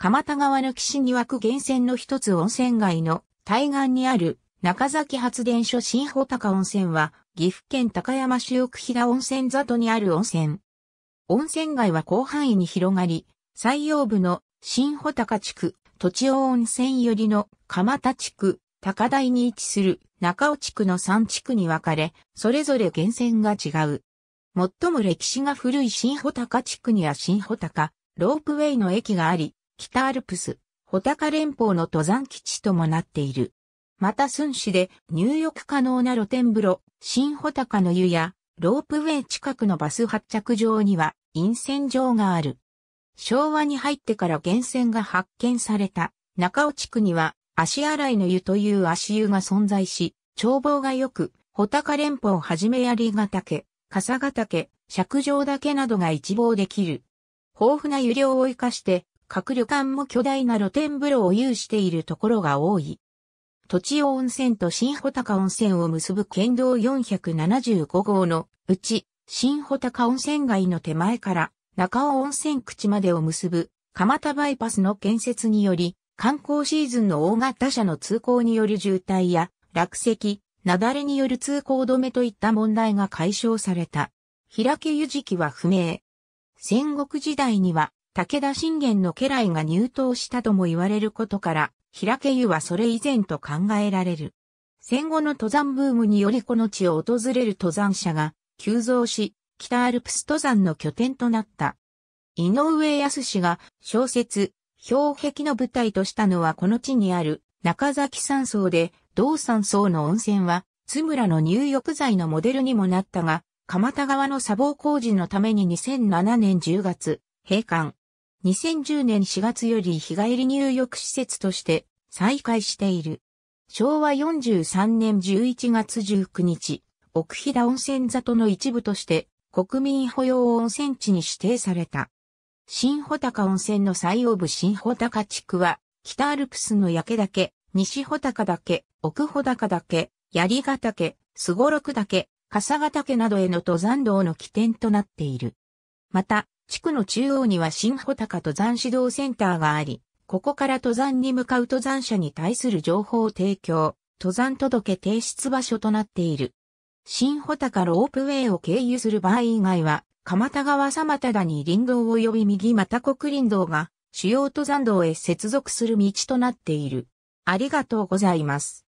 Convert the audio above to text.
蒲田川の岸に湧く源泉の一つ温泉街の対岸にある中崎発電所新穂高温泉は岐阜県高山市奥飛騨温泉里にある温泉。温泉街は広範囲に広がり、山陽部の新穂高地区、土地尾温泉寄りの蒲田地区、高台に位置する中尾地区の3地区に分かれ、それぞれ源泉が違う。最も歴史が古い新穂高地区には新穂高、ロープウェイの駅があり、北アルプス、穂高連峰の登山基地ともなっている。また、寸市で入浴可能な露天風呂、新穂高の湯や、ロープウェイ近くのバス発着場には、陰線場がある。昭和に入ってから源泉が発見された中尾地区には足洗いの湯という足湯が存在し、眺望が良く、穂高連峰をはじめ槍ヶ岳、笠ヶ岳、尺上岳などが一望できる。豊富な湯量を生かして各旅館も巨大な露天風呂を有しているところが多い。土地温泉と新穂高温泉を結ぶ県道475号のうち、新穂高温泉街の手前から中尾温泉口までを結ぶ蒲田バイパスの建設により、観光シーズンの大型車の通行による渋滞や落石、雪崩による通行止めといった問題が解消された。平家湯期は不明。戦国時代には武田信玄の家来が入党したとも言われることから、平家湯はそれ以前と考えられる。戦後の登山ブームによりこの地を訪れる登山者が急増し、北アルプス登山の拠点となった。井上康氏が小説、氷壁の舞台としたのはこの地にある中崎山荘で、同山荘の温泉は、津村の入浴剤のモデルにもなったが、蒲田川の砂防工事のために2007年10月、閉館。2010年4月より日帰り入浴施設として再開している。昭和43年11月19日、奥飛騨温泉里の一部として国民保養温泉地に指定された。新穂高温泉の最央部新穂高地区は、北アルプスの焼岳、西穂高岳、奥穂高岳、槍ヶ岳、すごろく岳、笠ヶ岳などへの登山道の起点となっている。また、地区の中央には新穂高登山指導センターがあり、ここから登山に向かう登山者に対する情報を提供、登山届提出場所となっている。新穂高ロープウェイを経由する場合以外は、鎌田川様だに林道及び右又国林道が主要登山道へ接続する道となっている。ありがとうございます。